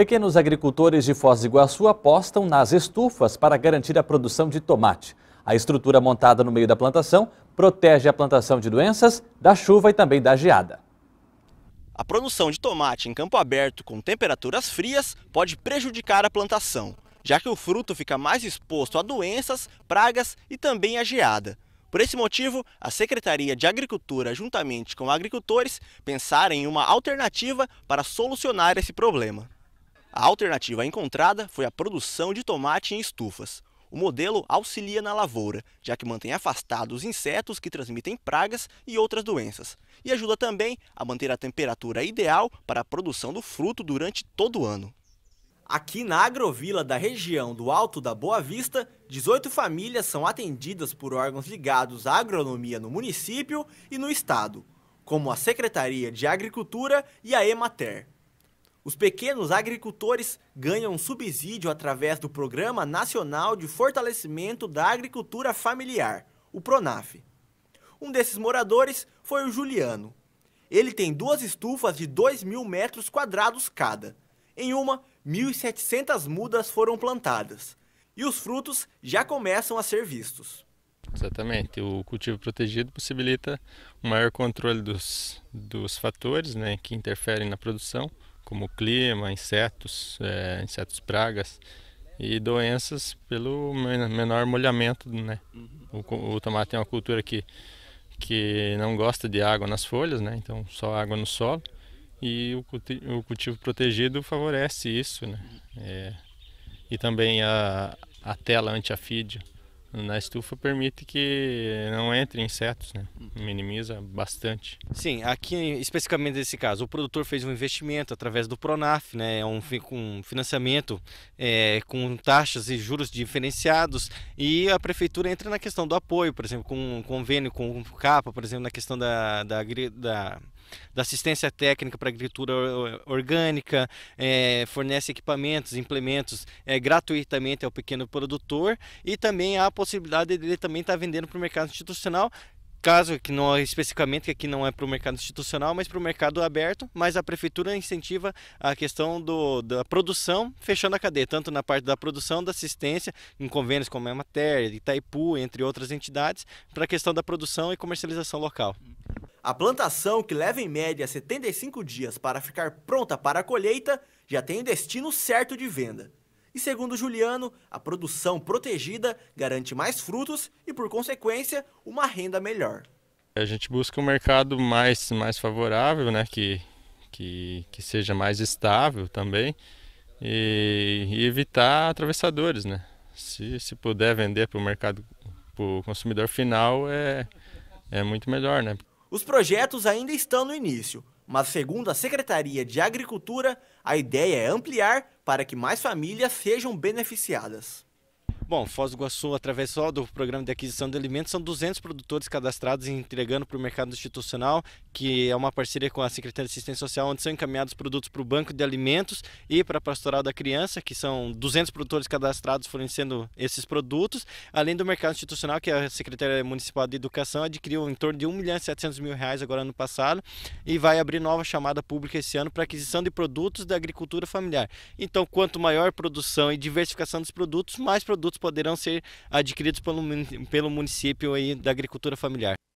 Pequenos agricultores de Foz do Iguaçu apostam nas estufas para garantir a produção de tomate. A estrutura montada no meio da plantação protege a plantação de doenças, da chuva e também da geada. A produção de tomate em campo aberto com temperaturas frias pode prejudicar a plantação, já que o fruto fica mais exposto a doenças, pragas e também a geada. Por esse motivo, a Secretaria de Agricultura, juntamente com agricultores, pensaram em uma alternativa para solucionar esse problema. A alternativa encontrada foi a produção de tomate em estufas. O modelo auxilia na lavoura, já que mantém afastados os insetos que transmitem pragas e outras doenças, e ajuda também a manter a temperatura ideal para a produção do fruto durante todo o ano. Aqui na agrovila da região do Alto da Boa Vista, 18 famílias são atendidas por órgãos ligados à agronomia no município e no estado, como a Secretaria de Agricultura e a Emater. Os pequenos agricultores ganham subsídio através do Programa Nacional de Fortalecimento da Agricultura Familiar, o PRONAF. Um desses moradores foi o Juliano. Ele tem duas estufas de 2 mil metros quadrados cada. Em uma, 1.700 mudas foram plantadas. E os frutos já começam a ser vistos. Exatamente. O cultivo protegido possibilita um maior controle dos, dos fatores né, que interferem na produção, como o clima, insetos, é, insetos pragas e doenças pelo menor molhamento. Né? Uhum. O, o tomate é uma cultura que, que não gosta de água nas folhas, né? então só água no solo. E o cultivo, o cultivo protegido favorece isso. Né? Uhum. É, e também a, a tela antiafídio na estufa permite que não entre insetos, né? Uhum. minimiza bastante. Sim, aqui especificamente nesse caso, o produtor fez um investimento através do Pronaf, né? É um, financiamento é, com taxas e juros diferenciados e a prefeitura entra na questão do apoio, por exemplo, com um convênio com o CAPA, por exemplo, na questão da, da, da da assistência técnica para agricultura orgânica, é, fornece equipamentos, implementos é, gratuitamente ao pequeno produtor e também há a possibilidade dele também estar tá vendendo para o mercado institucional caso que não especificamente que aqui não é para o mercado institucional, mas para o mercado aberto, mas a prefeitura incentiva a questão do, da produção, fechando a cadeia, tanto na parte da produção, da assistência, em convênios como a Matéria, Itaipu, entre outras entidades, para a questão da produção e comercialização local. A plantação, que leva em média 75 dias para ficar pronta para a colheita, já tem o destino certo de venda. E segundo Juliano, a produção protegida garante mais frutos e, por consequência, uma renda melhor. A gente busca um mercado mais, mais favorável, né? que, que, que seja mais estável também e, e evitar atravessadores. Né? Se, se puder vender para o mercado, para o consumidor final, é, é muito melhor. Né? Os projetos ainda estão no início, mas segundo a Secretaria de Agricultura, a ideia é ampliar para que mais famílias sejam beneficiadas. Bom, Foz do Iguaçu, através só do programa de aquisição de alimentos, são 200 produtores cadastrados e entregando para o mercado institucional, que é uma parceria com a Secretaria de Assistência Social, onde são encaminhados produtos para o Banco de Alimentos e para a Pastoral da Criança, que são 200 produtores cadastrados fornecendo esses produtos, além do mercado institucional, que a Secretaria Municipal de Educação adquiriu em torno de 1 milhão e 700 mil reais agora ano passado e vai abrir nova chamada pública esse ano para aquisição de produtos da agricultura familiar. Então, quanto maior produção e diversificação dos produtos, mais produtos poderão ser adquiridos pelo, pelo município aí da agricultura familiar.